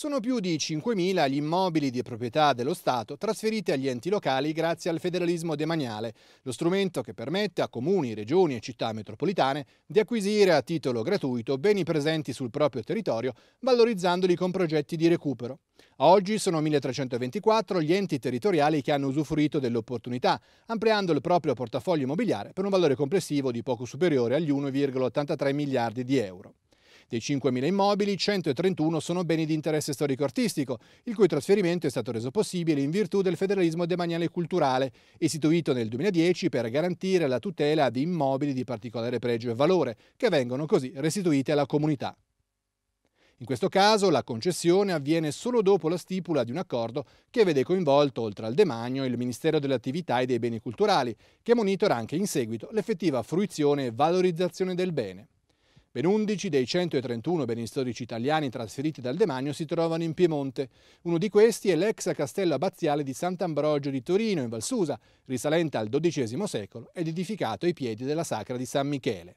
Sono più di 5.000 gli immobili di proprietà dello Stato trasferiti agli enti locali grazie al federalismo demaniale, lo strumento che permette a comuni, regioni e città metropolitane di acquisire a titolo gratuito beni presenti sul proprio territorio, valorizzandoli con progetti di recupero. oggi sono 1.324 gli enti territoriali che hanno usufruito dell'opportunità, ampliando il proprio portafoglio immobiliare per un valore complessivo di poco superiore agli 1,83 miliardi di euro. Dei 5.000 immobili, 131 sono beni di interesse storico-artistico, il cui trasferimento è stato reso possibile in virtù del federalismo demaniale culturale, istituito nel 2010 per garantire la tutela di immobili di particolare pregio e valore, che vengono così restituiti alla comunità. In questo caso la concessione avviene solo dopo la stipula di un accordo che vede coinvolto, oltre al demanio, il Ministero delle Attività e dei Beni Culturali, che monitora anche in seguito l'effettiva fruizione e valorizzazione del bene. Ben 11 dei 131 beni storici italiani trasferiti dal demanio si trovano in Piemonte. Uno di questi è l'ex castello abbaziale di Sant'Ambrogio di Torino, in Valsusa, risalente al XII secolo ed edificato ai piedi della Sacra di San Michele.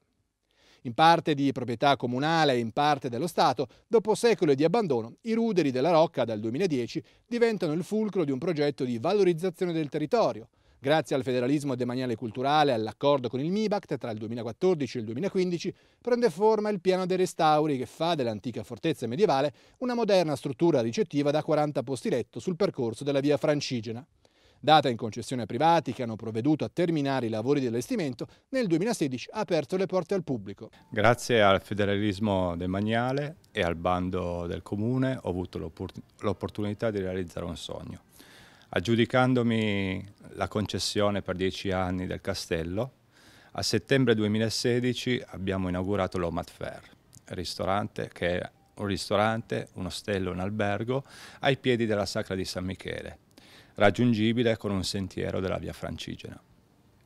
In parte di proprietà comunale e in parte dello Stato, dopo secoli di abbandono, i ruderi della Rocca dal 2010 diventano il fulcro di un progetto di valorizzazione del territorio – Grazie al federalismo demaniale culturale e all'accordo con il MIBACT tra il 2014 e il 2015 prende forma il piano dei restauri che fa dell'antica fortezza medievale una moderna struttura ricettiva da 40 posti letto sul percorso della via Francigena. Data in concessione a privati che hanno provveduto a terminare i lavori di allestimento, nel 2016 ha aperto le porte al pubblico. Grazie al federalismo demaniale e al bando del comune ho avuto l'opportunità di realizzare un sogno aggiudicandomi la concessione per dieci anni del castello. A settembre 2016 abbiamo inaugurato l'Omat Fair, ristorante che è un ristorante, un ostello, un albergo ai piedi della Sacra di San Michele, raggiungibile con un sentiero della via Francigena.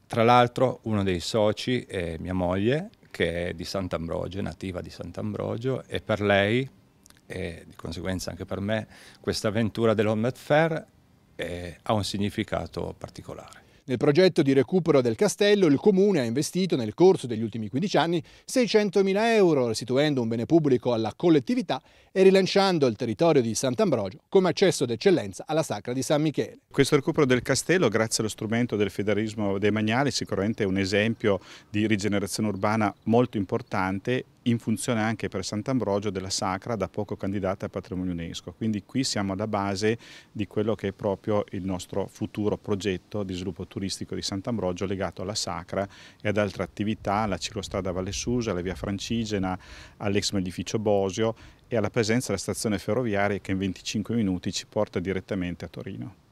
Tra l'altro uno dei soci è mia moglie, che è di Sant'Ambrogio, nativa di Sant'Ambrogio, e per lei, e di conseguenza anche per me, questa avventura dell'Home Fair eh, ha un significato particolare. Nel progetto di recupero del castello il comune ha investito nel corso degli ultimi 15 anni 600.000 euro restituendo un bene pubblico alla collettività e rilanciando il territorio di Sant'Ambrogio come accesso d'eccellenza alla Sacra di San Michele. Questo recupero del castello grazie allo strumento del federalismo demaniale sicuramente è un esempio di rigenerazione urbana molto importante in funzione anche per Sant'Ambrogio della Sacra da poco candidata a patrimonio UNESCO. Quindi qui siamo alla base di quello che è proprio il nostro futuro progetto di sviluppo turistico di Sant'Ambrogio legato alla Sacra e ad altre attività, alla circostrada Valle Susa, alla via Francigena, all'ex edificio Bosio e alla presenza della stazione ferroviaria che in 25 minuti ci porta direttamente a Torino.